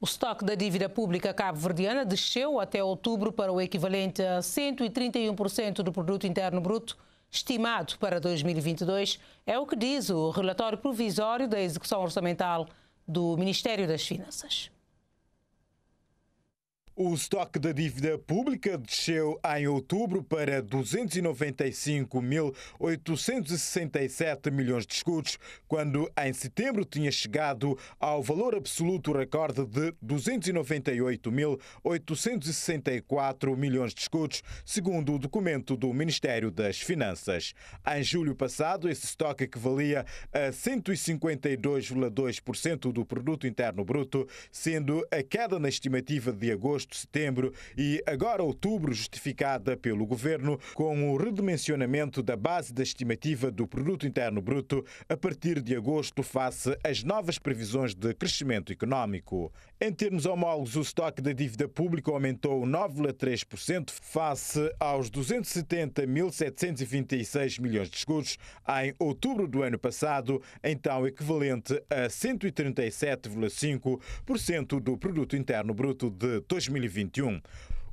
O estoque da dívida pública cabo-verdiana desceu até outubro para o equivalente a 131% do produto interno bruto estimado para 2022, é o que diz o relatório provisório da execução orçamental do Ministério das Finanças. O estoque da dívida pública desceu em outubro para 295.867 milhões de escudos, quando em setembro tinha chegado ao valor absoluto recorde de 298.864 milhões de escudos, segundo o documento do Ministério das Finanças. Em julho passado, esse estoque equivalia a 152,2% do produto interno bruto, sendo a queda na estimativa de agosto de setembro e agora outubro, justificada pelo governo com o redimensionamento da base da estimativa do produto interno bruto a partir de agosto face às novas previsões de crescimento económico. Em termos homólogos, o estoque da dívida pública aumentou 9,3% face aos 270.726 milhões de escudos em outubro do ano passado, então equivalente a 137,5% do produto interno bruto de 2000 2021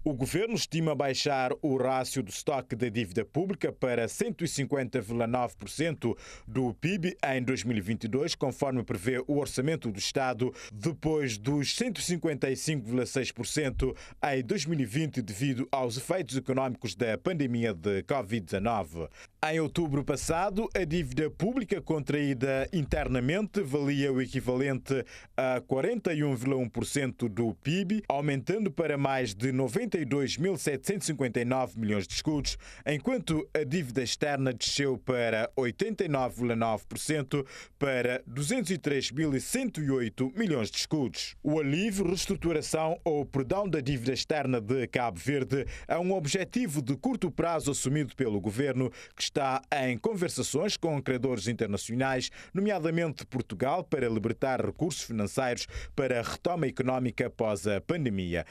o governo estima baixar o rácio do estoque da dívida pública para 150,9% do PIB em 2022, conforme prevê o orçamento do Estado, depois dos 155,6% em 2020 devido aos efeitos económicos da pandemia de Covid-19. Em outubro passado, a dívida pública contraída internamente valia o equivalente a 41,1% do PIB, aumentando para mais de 90 72.759 milhões de escudos, enquanto a dívida externa desceu para 89,9% para 203.108 milhões de escudos. O alívio, reestruturação ou perdão da dívida externa de Cabo Verde é um objetivo de curto prazo assumido pelo governo, que está em conversações com credores internacionais, nomeadamente Portugal, para libertar recursos financeiros para a retoma económica após a pandemia.